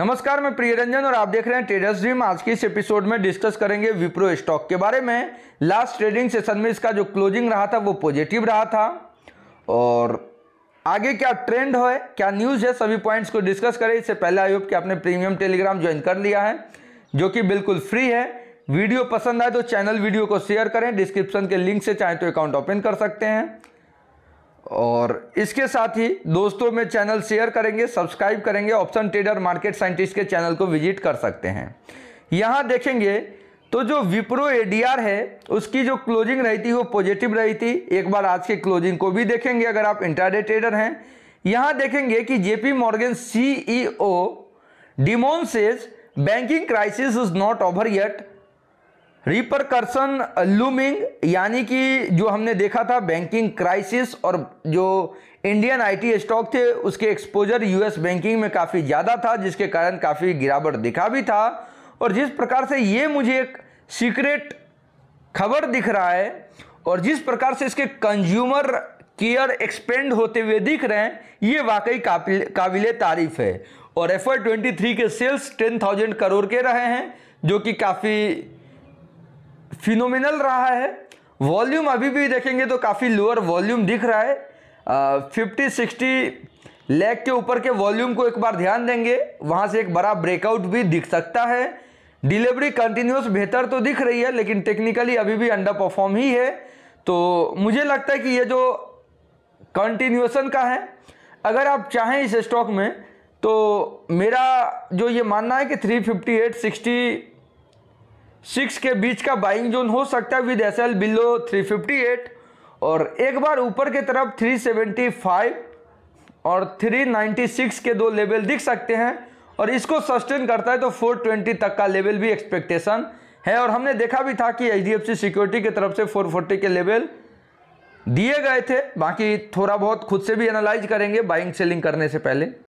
नमस्कार मैं प्रियरंजन और आप देख रहे हैं ट्रेडर्स ड्रीम आज के इस एपिसोड में डिस्कस करेंगे विप्रो स्टॉक के बारे में लास्ट ट्रेडिंग सेशन में इसका जो क्लोजिंग रहा था वो पॉजिटिव रहा था और आगे क्या ट्रेंड है क्या न्यूज़ है सभी पॉइंट्स को डिस्कस करें इससे पहले आई होप कि आपने प्रीमियम टेलीग्राम ज्वाइन कर लिया है जो कि बिल्कुल फ्री है वीडियो पसंद आए तो चैनल वीडियो को शेयर करें डिस्क्रिप्शन के लिंक से चाहे तो अकाउंट ओपन कर सकते हैं और इसके साथ ही दोस्तों में चैनल शेयर करेंगे सब्सक्राइब करेंगे ऑप्शन ट्रेडर मार्केट साइंटिस्ट के चैनल को विजिट कर सकते हैं यहाँ देखेंगे तो जो विप्रो एडीआर है उसकी जो क्लोजिंग रही थी वो पॉजिटिव रही थी एक बार आज के क्लोजिंग को भी देखेंगे अगर आप इंटरडे ट्रेडर हैं यहाँ देखेंगे कि JP Morgan CEO e Dimon says banking crisis is not over yet repercussion looming यानी कि जो हमने देखा था बैंकिंग क्राइसिस और जो इंडियन आईटी स्टॉक थे उसके एक्सपोजर यूएस बैंकिंग में काफ़ी ज़्यादा था जिसके कारण काफ़ी गिरावट दिखा भी था और जिस प्रकार से ये मुझे एक सीक्रेट खबर दिख रहा है और जिस प्रकार से इसके कंज्यूमर केयर एक्सपेंड होते हुए दिख रहे हैं ये वाकई काबिल तारीफ है और एफ आई ट्वेंटी थ्री के सेल्स टेन थाउजेंड करोड़ के रहे हैं जो कि काफ़ी फिनोमिनल रहा है वॉल्यूम अभी भी देखेंगे तो काफ़ी लोअर वॉल्यूम दिख रहा है फिफ्टी सिक्सटी लेग के ऊपर के वॉल्यूम को एक बार ध्यान देंगे वहाँ से एक बड़ा ब्रेकआउट भी दिख सकता है डिलीवरी कंटिन्यूस बेहतर तो दिख रही है लेकिन टेक्निकली अभी भी अंडर परफॉर्म ही है तो मुझे लगता है कि ये जो कंटिन्यूसन का है अगर आप चाहें इस स्टॉक में तो मेरा जो ये मानना है कि एट सिक्सटी सिक्स के बीच का बाइंग जोन हो सकता है with S L below three fifty eight और एक बार ऊपर की तरफ थ्री सेवेंटी फाइव और थ्री नाइन्टी सिक्स के दो लेवल दिख सकते हैं और इसको सस्टेन करता है तो फोर ट्वेंटी तक का लेवल भी एक्सपेक्टेशन है और हमने देखा भी था कि H D F C security की तरफ से फोर फोर्टी के लेवल दिए गए थे बाकी थोड़ा बहुत खुद से भी एनालाइज करेंगे बाइंग सेलिंग करने से पहले